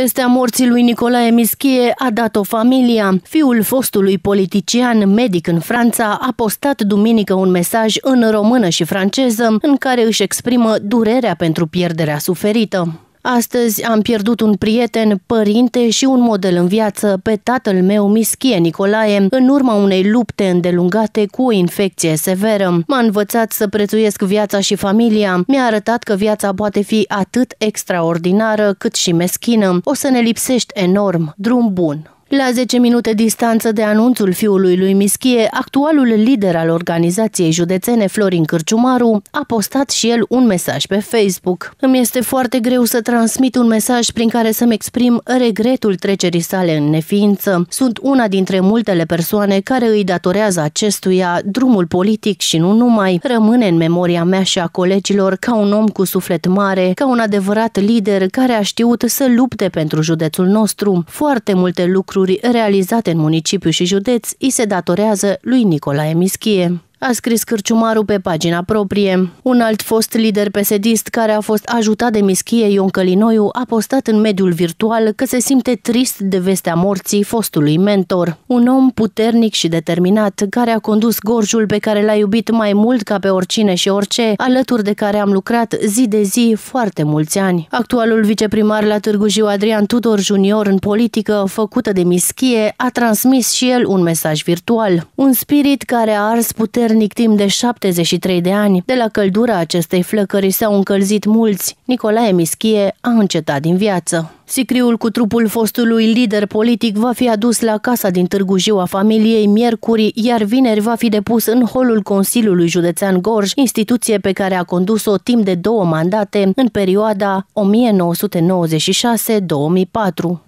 Vestea morții lui Nicolae Mischie a dat-o familia. Fiul fostului politician, medic în Franța, a postat duminică un mesaj în română și franceză în care își exprimă durerea pentru pierderea suferită. Astăzi am pierdut un prieten, părinte și un model în viață pe tatăl meu, Mischie Nicolae, în urma unei lupte îndelungate cu o infecție severă. M-a învățat să prețuiesc viața și familia. Mi-a arătat că viața poate fi atât extraordinară cât și meschină. O să ne lipsești enorm. Drum bun! La 10 minute distanță de anunțul fiului lui Mischie, actualul lider al organizației județene Florin Cârciumaru a postat și el un mesaj pe Facebook. Îmi este foarte greu să transmit un mesaj prin care să-mi exprim regretul trecerii sale în neființă. Sunt una dintre multele persoane care îi datorează acestuia drumul politic și nu numai. Rămâne în memoria mea și a colegilor ca un om cu suflet mare, ca un adevărat lider care a știut să lupte pentru județul nostru. Foarte multe lucruri lucruri realizate în municipiu și județ îi se datorează lui Nicolae Mischie a scris Cârciumaru pe pagina proprie. Un alt fost lider pesedist care a fost ajutat de Mischie Ion Călinoiu a postat în mediul virtual că se simte trist de vestea morții fostului mentor. Un om puternic și determinat care a condus gorjul pe care l-a iubit mai mult ca pe oricine și orice, alături de care am lucrat zi de zi foarte mulți ani. Actualul viceprimar la Târgu Jiu Adrian Tudor Junior în politică făcută de Mischie a transmis și el un mesaj virtual. Un spirit care a ars puternic puternic timp de 73 de ani. De la căldura acestei flăcări s-au încălzit mulți. Nicolae Mischie a încetat din viață. Sicriul cu trupul fostului lider politic va fi adus la casa din Târgu Jiu a familiei miercuri, iar vineri va fi depus în holul Consiliului Județean Gorj, instituție pe care a condus-o timp de două mandate în perioada 1996-2004.